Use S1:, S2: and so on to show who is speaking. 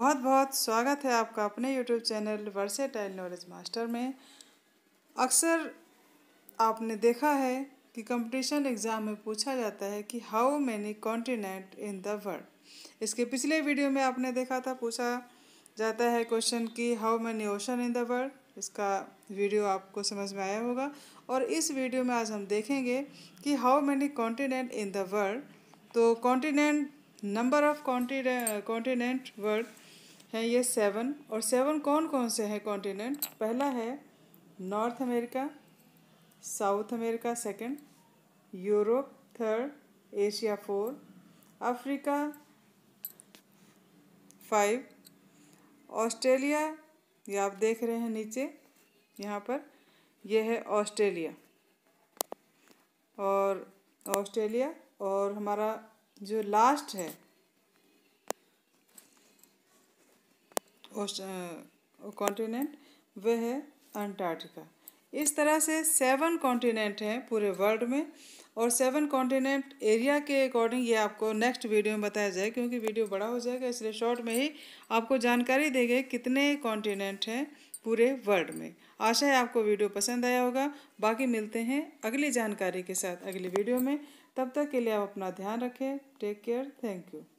S1: बहुत बहुत स्वागत है आपका अपने YouTube channel versatile knowledge master में अक्सर आपने देखा है कि कंपटीशन एग्ज़ाम में पूछा जाता है कि how many continent in the world इसके पिछले वीडियो में आपने देखा था पूछा जाता है क्वेश्चन कि how many ocean in the world इसका वीडियो आपको समझ में आया होगा और इस वीडियो में आज हम देखेंगे कि how many continent in the world तो continent number of continent world हैं ये सेवन और सेवन कौन कौन से हैं कॉन्टिनेंट पहला है North America South America second Europe third Asia four Africa five Australia ये आप देख रहे हैं नीचे यहाँ पर यह है ऑस्ट्रेलिया और ऑस्ट्रेलिया और हमारा जो लास्ट है कॉन्टिनेंट वह है अंटार्कटिका इस तरह से सेवन कॉन्टिनेंट हैं पूरे वर्ल्ड में और सेवन कॉन्टिनेंट एरिया के अकॉर्डिंग ये आपको नेक्स्ट वीडियो में बताया जाए क्योंकि वीडियो बड़ा हो जाएगा इसलिए शॉर्ट में ही आपको जानकारी देंगे कितने कॉन्टिनेंट हैं पूरे वर्ल्ड में आशा है आपको वीडियो पसंद आया होगा बाकी मिलते हैं अगली जानकारी के साथ अगली वीडियो में तब तक के लिए आप अपना ध्यान रखें टेक केयर थैंक यू